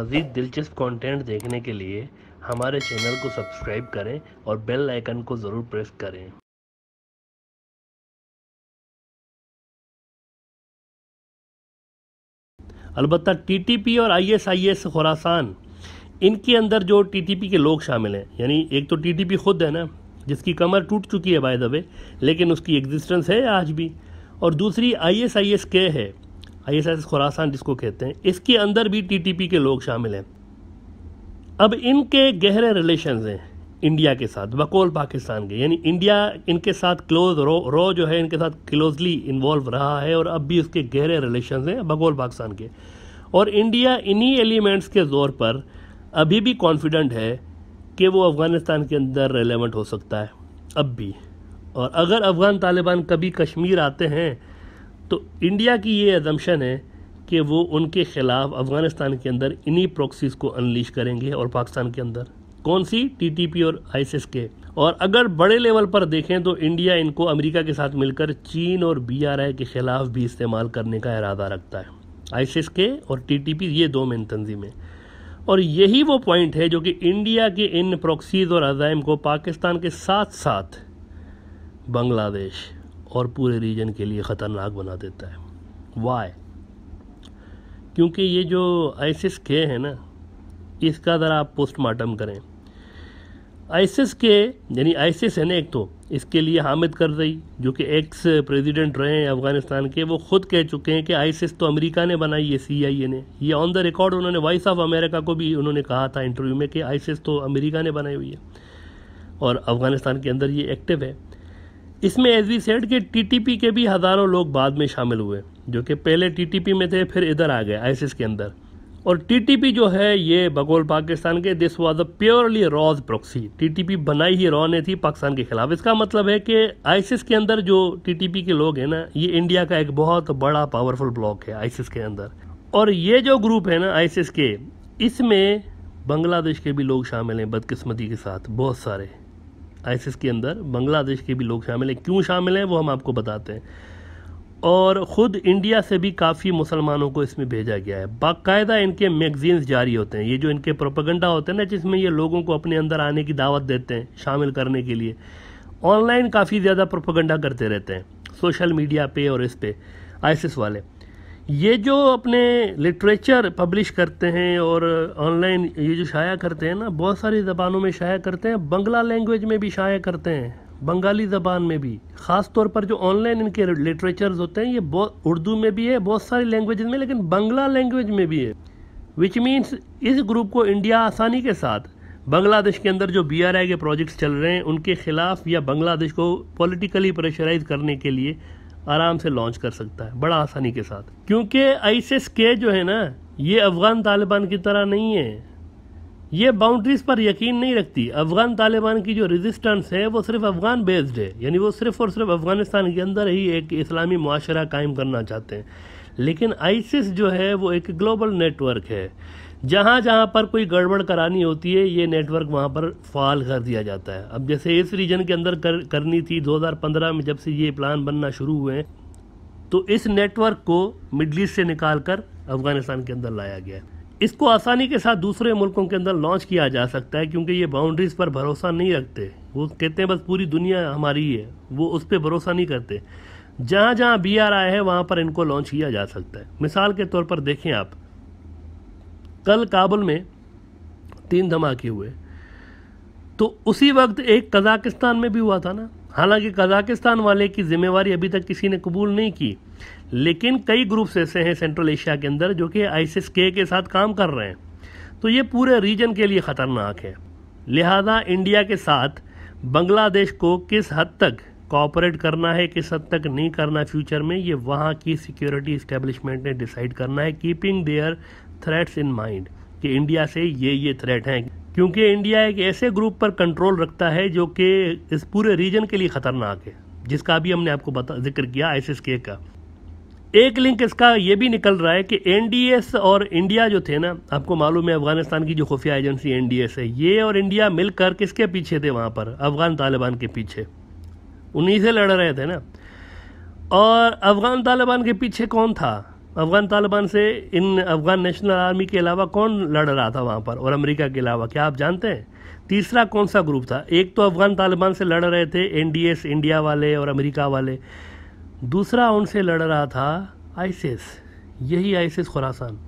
मज़ीद दिलचस्प कंटेंट देखने के लिए हमारे चैनल को सब्सक्राइब करें और बेल आइकन को ज़रूर प्रेस करें अलबत् टी और I S I S Khorasan इनके अंदर जो टी के लोग शामिल हैं यानी एक तो टी खुद है ना जिसकी कमर टूट चुकी है बाय द वे लेकिन उसकी एग्जिस्टेंस है आज भी और दूसरी आई एस आई एस के है एस खुरासान जिसको कहते हैं इसके अंदर भी टीटीपी के लोग शामिल हैं अब इनके गहरे रिलेशन हैं इंडिया के साथ बकौल पाकिस्तान के यानी इंडिया इनके साथ क्लोज रो रो जो है इनके साथ क्लोजली इन्वॉल्व रहा है और अब भी इसके गहरे रिलेशन हैं बकौल पाकिस्तान के और इंडिया इन्हीं एलिमेंट्स के ज़ोर पर अभी भी कॉन्फिडेंट है कि वो अफ़गानिस्तान के अंदर रेलिवेंट हो सकता है अब भी और अगर अफ़गान तालिबान कभी कश्मीर आते हैं तो इंडिया की ये एजम्पन है कि वो उनके ख़िलाफ़ अफ़गानिस्तान के अंदर इन्हीं प्रोक्सीज को अनलीश करेंगे और पाकिस्तान के अंदर कौन सी टीटीपी और आईसिस के और अगर बड़े लेवल पर देखें तो इंडिया इनको अमेरिका के साथ मिलकर चीन और बीआरआई के ख़िलाफ़ भी इस्तेमाल करने का इरादा रखता है आईसिस के और टीटीपी ये दो मेन तंजीमें और यही वो पॉइंट है जो कि इंडिया के इन प्रोक्सीज और अजाइम को पाकिस्तान के साथ साथ बांग्लादेश और पूरे रीजन के लिए ख़तरनाक बना देता है वाई क्योंकि ये जो आइसिस के है ना इसका ज़रा आप पोस्टमार्टम करें आइसिस के यानी आइसिस है ना एक तो इसके लिए हामिद करजई जो कि एक्स प्रेसिडेंट रहे हैं अफ़गानिस्तान के वो खुद कह चुके हैं कि आइसिस तो अमेरिका ने बनाई है सी आई ए ने ये ऑन द रिकॉर्ड उन्होंने वॉइस ऑफ अमेरिका को भी उन्होंने कहा था इंटरव्यू में कि आइसिस तो अमेरिका ने बनाई हुई है और अफ़गानिस्तान के अंदर ये एक्टिव है इसमें एज वी सेड के टीटीपी के भी हज़ारों लोग बाद में शामिल हुए जो कि पहले टीटीपी में थे फिर इधर आ गए आईसिस के अंदर और टीटीपी जो है ये बगोल पाकिस्तान के this was a purely RAW's proxy TTP बनाई ही रॉ ने थी पाकिस्तान के खिलाफ इसका मतलब है कि आईसिस के अंदर जो टीटीपी के लोग हैं ना ये इंडिया का एक बहुत बड़ा पावरफुल ब्लॉक है आईसिस के अंदर और ये जो ग्रुप है ना आईसिस के इसमें बांग्लादेश के भी लोग शामिल हैं बदकिस्मती के साथ बहुत सारे आइसिस के अंदर बांग्लादेश के भी लोग शामिल हैं क्यों शामिल हैं वो हम आपको बताते हैं और ख़ुद इंडिया से भी काफ़ी मुसलमानों को इसमें भेजा गया है बाकायदा इनके मैगजीन्स जारी होते हैं ये जो इनके प्रोपागेंडा होते हैं ना जिसमें ये लोगों को अपने अंदर आने की दावत देते हैं शामिल करने के लिए ऑनलाइन काफ़ी ज़्यादा प्रोपागेंडा करते रहते हैं सोशल मीडिया पे और इस पर आइसिस वाले ये जो अपने लिटरेचर पब्लिश करते हैं और ऑनलाइन ये जो शाया करते हैं ना बहुत सारी ज़बानों में शाया करते हैं बंगला लैंग्वेज में भी शाया करते हैं बंगाली ज़बान में भी ख़ास तौर पर जो ऑनलाइन इनके लिटरेचर्स होते हैं ये बहुत उर्दू में भी है बहुत सारी लैंग्वेज में लेकिन बंगला लैंग्वेज में भी है विच मीन्स इस ग्रुप को इंडिया आसानी के साथ बांग्लादेश के अंदर जो बी आर आई के प्रोजेक्ट्स चल रहे हैं उनके खिलाफ या बांग्लादेश को पॉलिटिकली प्रेशराइज करने के लिए आराम से लॉन्च कर सकता है बड़ा आसानी के साथ क्योंकि आईसिस के जो है ना ये अफ़गान तालिबान की तरह नहीं है ये बाउंड्रीज़ पर यकीन नहीं रखती अफ़गान तालिबान की जो रेजिस्टेंस है वो सिर्फ अफ़गान बेस्ड है यानी वो सिर्फ और सिर्फ अफ़गानिस्तान के अंदर ही एक इस्लामी माशरा कायम करना चाहते हैं लेकिन आइसिस जो है वो एक ग्लोबल नेटवर्क है जहाँ जहाँ पर कोई गड़बड़ करानी होती है ये नेटवर्क वहाँ पर फाल कर दिया जाता है अब जैसे इस रीजन के अंदर कर, करनी थी 2015 में जब से ये प्लान बनना शुरू हुए हैं तो इस नेटवर्क को मिडल ईस्ट से निकाल कर अफगानिस्तान के अंदर लाया गया है इसको आसानी के साथ दूसरे मुल्कों के अंदर लॉन्च किया जा सकता है क्योंकि ये बाउंड्रीज़ पर भरोसा नहीं रखते वो कहते हैं बस पूरी दुनिया हमारी है वो उस पर भरोसा नहीं करते जहाँ जहाँ बी आर आए है वहाँ पर इनको लॉन्च किया जा सकता है मिसाल के तौर पर देखें आप कल काबुल में तीन धमाके हुए तो उसी वक्त एक कज़ाकिस्तान में भी हुआ था ना हालांकि कज़ाकिस्तान वाले की जिम्मेवारी अभी तक किसी ने कबूल नहीं की लेकिन कई ग्रुप्स ऐसे हैं सेंट्रल एशिया के अंदर जो कि आईसिस के के साथ काम कर रहे हैं तो ये पूरे रीजन के लिए ख़तरनाक है लिहाजा इंडिया के साथ बांग्लादेश को किस हद तक कॉपरेट करना है किस हद तक नहीं करना फ्यूचर में ये वहाँ की सिक्योरिटी इस्टेब्लिशमेंट ने डिसाइड करना है keeping their threats in mind कि इंडिया से ये ये थ्रेट हैं क्योंकि इंडिया एक ऐसे ग्रुप पर कंट्रोल रखता है जो कि इस पूरे रीजन के लिए ख़तरनाक है जिसका अभी हमने आपको बता जिक्र किया आईसिस के का एक लिंक इसका ये भी निकल रहा है कि एनडीएस और इंडिया जो थे ना आपको मालूम है अफगानिस्तान की जो खुफिया एजेंसी एनडीएस है ये और इंडिया मिलकर किसके पीछे थे वहाँ पर अफगान तालिबान के पीछे उन्हीं से लड़ रहे थे ना और अफगान तालिबान के पीछे कौन था अफ़गान तालिबान से इन अफ़गान नेशनल आर्मी के अलावा कौन लड़ रहा था वहाँ पर और अमेरिका के अलावा क्या आप जानते हैं तीसरा कौन सा ग्रुप था एक तो अफ़गान तालिबान से लड़ रहे थे एन इंडिया वाले और अमेरिका वाले दूसरा उनसे लड़ रहा था आइसिस यही आइसिस खुरासान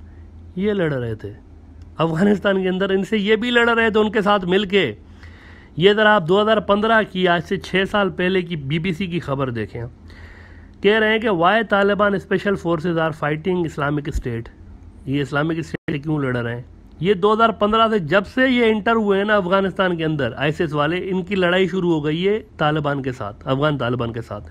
ये लड़ रहे थे अफ़गानिस्तान के अंदर इनसे ये भी लड़ रहे थे उनके साथ मिल के ये ज़रा आप 2015 की आज से छः साल पहले की बीबीसी की खबर देखें कह रहे हैं कि why Taliban special forces are fighting Islamic State ये इस्लामिक स्टेट क्यों लड़ रहे हैं ये 2015 से जब से ये इंटर हुए हैं ना अफगानिस्तान के अंदर आईसीएस वाले इनकी लड़ाई शुरू हो गई है तालिबान के साथ अफगान तालिबान के साथ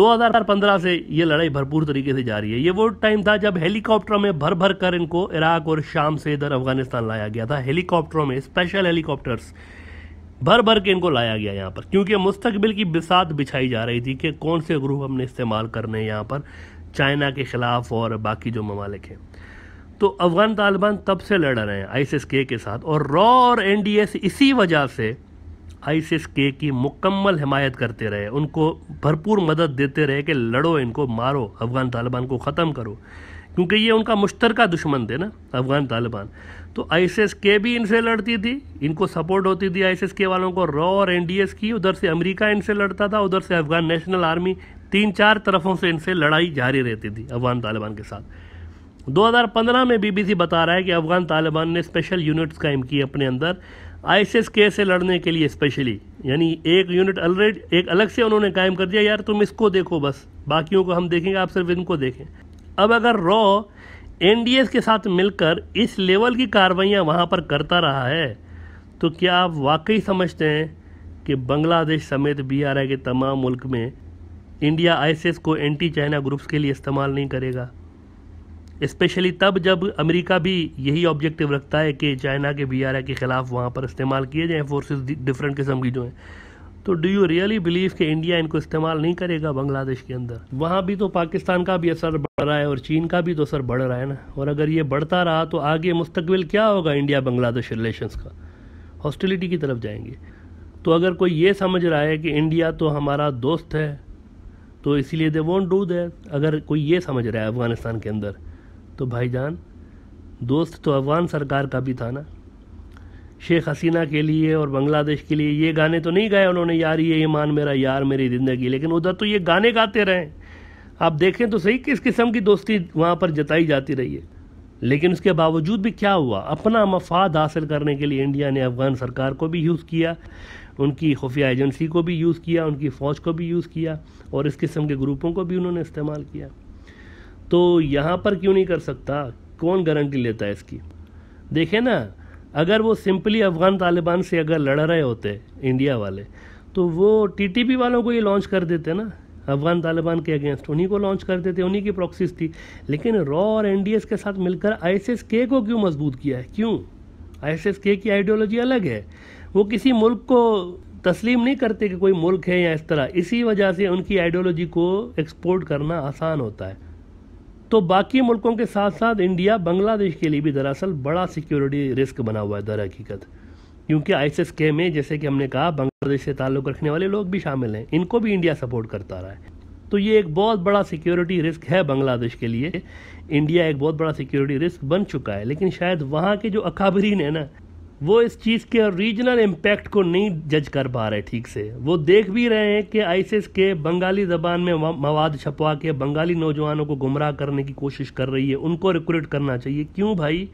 2015 से ये लड़ाई भरपूर तरीके से जारी है ये वो टाइम था जब हेलीकॉप्टरों में भर भर कर इनको इराक और शाम से इधर अफगानिस्तान लाया गया था हेलीकॉप्टरों में स्पेशल हेलीकॉप्टर्स भर भर के इनको लाया गया यहाँ पर क्योंकि मुस्तकबिल की बिसात बिछाई जा रही थी कि कौन से ग्रुप हमने इस्तेमाल करने हैं यहाँ पर चाइना के ख़िलाफ़ और बाकी जो ममालिक हैं तो अफ़गान तालिबान तब से लड़ रहे हैं आई के के साथ और रॉ और एन इसी वजह से आई के की मुकम्मल हिमायत करते रहे उनको भरपूर मदद देते रहे कि लड़ो इनको मारो अफ़गान तालिबान को ख़त्म करो क्योंकि ये उनका मुश्तरका दुश्मन थे ना अफगान तालिबान तो आईएसएस के भी इनसे लड़ती थी इनको सपोर्ट होती थी आईएसएस के वालों को रॉ और एनडीएस की उधर से अमेरिका इनसे लड़ता था उधर से अफगान नेशनल आर्मी तीन चार तरफों से इनसे लड़ाई जारी रहती थी अफगान तालिबान के साथ 2015 में बीबीसी बता रहा है कि अफगान तालिबान ने स्पेशल यूनिट्स कायम किए अपने अंदर आई के से लड़ने के लिए स्पेशली यानी एक यूनिट अलरेडी एक अलग से उन्होंने कायम कर दिया यार तुम इसको देखो बस बाकियों को हम देखेंगे आप सिर्फ इनको देखें अब अगर रॉ एन के साथ मिलकर इस लेवल की कार्रवाइयाँ वहाँ पर करता रहा है तो क्या आप वाकई समझते हैं कि बांग्लादेश समेत बीआरआई के तमाम मुल्क में इंडिया आईएसएस को एंटी चाइना ग्रुप्स के लिए इस्तेमाल नहीं करेगा स्पेशली तब जब अमेरिका भी यही ऑब्जेक्टिव रखता है कि चाइना के बीआरआई के ख़िलाफ़ वहाँ पर इस्तेमाल किए जाएँ फोर्सेस डिफरेंट किस्म की जो हैं तो डू यू रियली बिलीव कि इंडिया इनको इस्तेमाल नहीं करेगा बांग्लादेश के अंदर वहाँ भी तो पाकिस्तान का भी असर बढ़ रहा है और चीन का भी तो असर बढ़ रहा है ना और अगर ये बढ़ता रहा तो आगे मुस्तबिल क्या होगा इंडिया बांग्लादेश रिलेशन का हॉस्टिलिटी की तरफ जाएंगे तो अगर कोई ये समझ रहा है कि इंडिया तो हमारा दोस्त है तो इसीलिए दे वोंट डू दैट अगर कोई ये समझ रहा है अफ़गानिस्तान के अंदर तो भाईजान दोस्त तो अफ़गान सरकार का भी था ना शेख हसीना के लिए और बांग्लादेश के लिए ये गाने तो नहीं गाए उन्होंने यार ये ईमान मेरा यार मेरी ज़िंदगी लेकिन उधर तो ये गाने गाते रहे आप देखें तो सही किस किस्म की दोस्ती वहाँ पर जताई जाती रही है लेकिन उसके बावजूद भी क्या हुआ अपना मफाद हासिल करने के लिए इंडिया ने अफगान सरकार को भी यूज़ किया उनकी खुफिया एजेंसी को भी यूज़ किया उनकी फ़ौज को भी यूज़ किया और इस किस्म के ग्रुपों को भी उन्होंने इस्तेमाल किया तो यहाँ पर क्यों नहीं कर सकता कौन गारंटी लेता है इसकी देखें ना अगर वो सिंपली अफ़गान तालिबान से अगर लड़ रहे होते इंडिया वाले तो वो टीटीपी वालों को ये लॉन्च कर देते ना अफगान तालिबान के अगेंस्ट उन्हीं को लॉन्च करते थे उन्हीं की प्रॉक्सीज थी लेकिन रॉ और एन के साथ मिलकर आई के को क्यों मजबूत किया है क्यों आई के की आइडियोलॉजी अलग है वो किसी मुल्क को तस्लीम नहीं करते कि कोई मुल्क है या इस तरह इसी वजह से उनकी आइडियोलॉजी को एक्सपोर्ट करना आसान होता है तो बाकी मुल्कों के साथ साथ इंडिया बांग्लादेश के लिए भी दरअसल बड़ा सिक्योरिटी रिस्क बना हुआ है दर हकीकत क्योंकि आई के में जैसे कि हमने कहा बांग्लादेश से ताल्लुक़ रखने वाले लोग भी शामिल हैं इनको भी इंडिया सपोर्ट करता रहा है तो ये एक बहुत बड़ा सिक्योरिटी रिस्क है बांग्लादेश के लिए इंडिया एक बहुत बड़ा सिक्योरिटी रिस्क बन चुका है लेकिन शायद वहाँ के जो अकाबरीन है ना वो इस चीज़ के रीजनल इम्पैक्ट को नहीं जज कर पा रहे ठीक से वो देख भी रहे हैं कि आईसिस के बंगाली ज़बान में मवाद छपवा के बंगाली नौजवानों को गुमराह करने की कोशिश कर रही है उनको रिक्रूट करना चाहिए क्यों भाई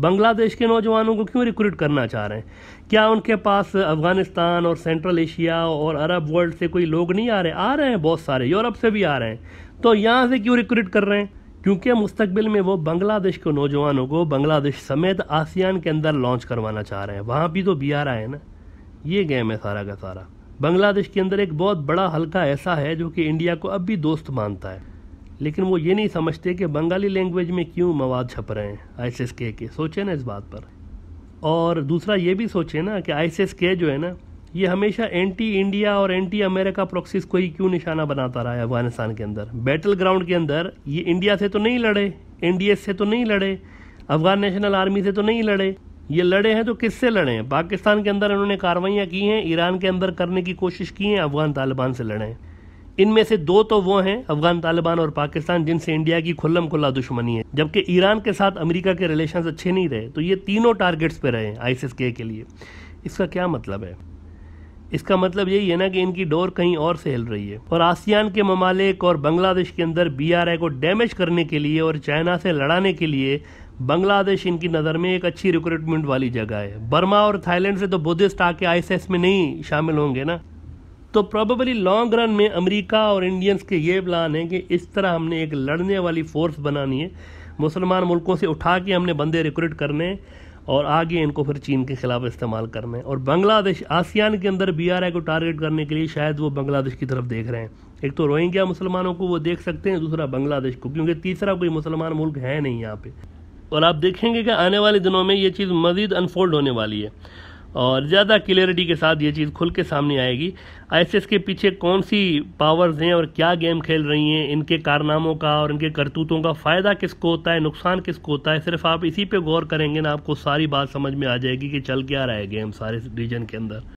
बांग्लादेश के नौजवानों को क्यों रिक्रूट करना चाह रहे हैं क्या उनके पास अफ़गानिस्तान और सेंट्रल एशिया और अरब वर्ल्ड से कोई लोग नहीं आ रहे आ रहे हैं बहुत सारे यूरोप से भी आ रहे हैं तो यहाँ से क्यों रिक्रूट कर रहे हैं क्योंकि मुस्तबिल में वो बांग्लादेश के नौजवानों को बांग्लादेश समेत आसियान के अंदर लॉन्च करवाना चाह रहे हैं वहाँ भी तो बी आर है ना ये गेम है सारा का सारा बांग्लादेश के अंदर एक बहुत बड़ा हल्का ऐसा है जो कि इंडिया को अब भी दोस्त मानता है लेकिन वो ये नहीं समझते कि बंगाली लैंग्वेज में क्यों मवाद छप रहे हैं आई के सोचें ना इस बात पर और दूसरा ये भी सोचें ना कि आई जो है ना ये हमेशा एंटी इंडिया और एंटी अमेरिका प्रोक्सीस को ही क्यों निशाना बनाता रहा है अफगानिस्तान के अंदर बैटल ग्राउंड के अंदर ये इंडिया से तो नहीं लड़े एनडीए से तो नहीं लड़े अफगान नेशनल आर्मी से तो नहीं लड़े ये लड़े हैं तो किससे लड़े हैं पाकिस्तान के अंदर इन्होंने कार्रवाइयाँ की हैं ईरान के अंदर करने की कोशिश की है अफगान तालिबान से लड़े इनमें से दो तो वो हैं अफगान तालिबान और पाकिस्तान जिनसे इंडिया की खुल्लम खुल्ला दुश्मनी है जबकि ईरान के साथ अमेरिका के रिलेशन अच्छे नहीं रहे तो ये तीनों टारगेट्स पे रहे आईसिस के लिए इसका क्या मतलब है इसका मतलब यही है ना कि इनकी डोर कहीं और से हिल रही है और आसियान के ममालिक और बांग्लादेश के अंदर बीआरआई को डैमेज करने के लिए और चाइना से लड़ाने के लिए बांग्लादेश इनकी नज़र में एक अच्छी रिक्रूटमेंट वाली जगह है बर्मा और थाईलैंड से तो बुद्धिस्ट आके एस में नहीं शामिल होंगे ना तो प्रॉबली लॉन्ग रन में अमरीका और इंडियंस के ये प्लान है कि इस तरह हमने एक लड़ने वाली फोर्स बनानी है मुसलमान मुल्कों से उठा के हमने बंदे रिक्रूट करने हैं और आगे इनको फिर चीन के खिलाफ इस्तेमाल करना है और बांग्लादेश आसियान के अंदर बी को टारगेट करने के लिए शायद वो बांग्लादेश की तरफ देख रहे हैं एक तो रोहिंग्या मुसलमानों को वो देख सकते हैं दूसरा बांग्लादेश को क्योंकि तीसरा कोई मुसलमान मुल्क है नहीं यहाँ पे और आप देखेंगे कि आने वाले दिनों में ये चीज़ मज़ीद अनफोल्ड होने वाली है और ज़्यादा क्लियरिटी के साथ ये चीज़ खुल के सामने आएगी आईएसएस के पीछे कौन सी पावर्स हैं और क्या गेम खेल रही हैं इनके कारनामों का और इनके करतूतों का फ़ायदा किसको होता है नुकसान किसको होता है सिर्फ आप इसी पे गौर करेंगे ना आपको सारी बात समझ में आ जाएगी कि चल क्या रहा है गेम सारे रीजन के अंदर